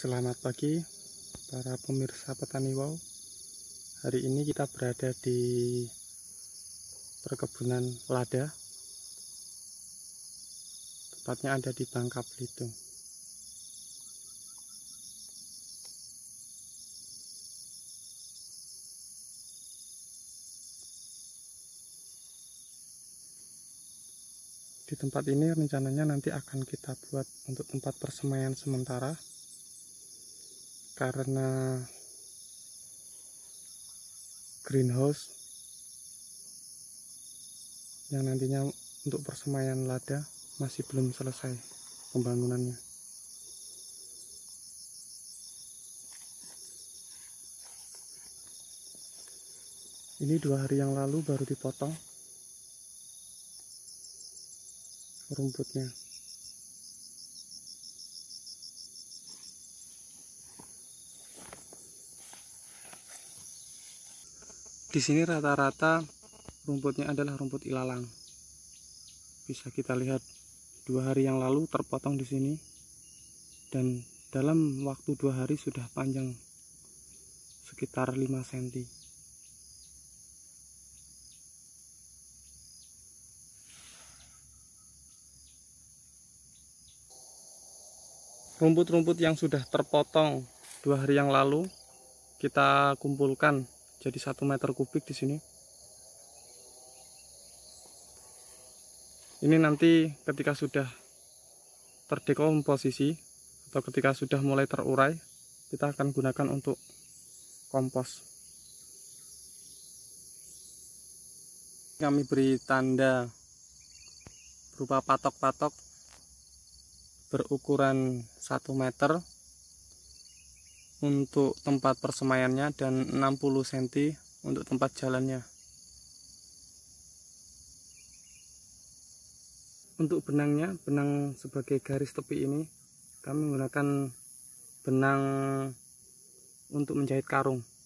Selamat pagi para pemirsa petani wow Hari ini kita berada di perkebunan lada Tepatnya ada di Bangka Belitung Di tempat ini rencananya nanti akan kita buat untuk tempat persemaian sementara karena greenhouse yang nantinya untuk persemaian lada masih belum selesai pembangunannya ini dua hari yang lalu baru dipotong rumputnya Di sini rata-rata rumputnya adalah rumput ilalang. Bisa kita lihat dua hari yang lalu terpotong di sini dan dalam waktu dua hari sudah panjang sekitar 5 cm. Rumput-rumput yang sudah terpotong dua hari yang lalu kita kumpulkan jadi satu meter kubik di sini ini nanti ketika sudah terdekomposisi atau ketika sudah mulai terurai kita akan gunakan untuk kompos kami beri tanda berupa patok-patok berukuran 1 meter untuk tempat persemaiannya dan 60 cm untuk tempat jalannya. Untuk benangnya, benang sebagai garis tepi ini kami menggunakan benang untuk menjahit karung.